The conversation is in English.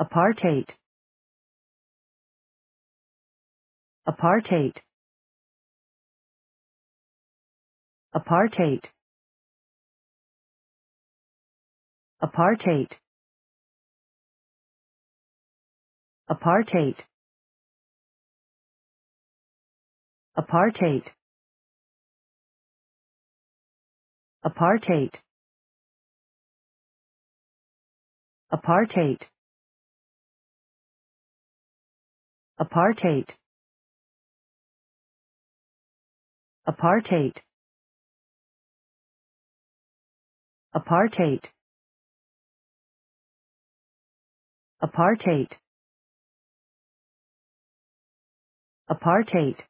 apartheid apartheid apartheid apartheid apartheid apartheid apartheid apartheid apartheid apartheid apartheid apartheid apartheid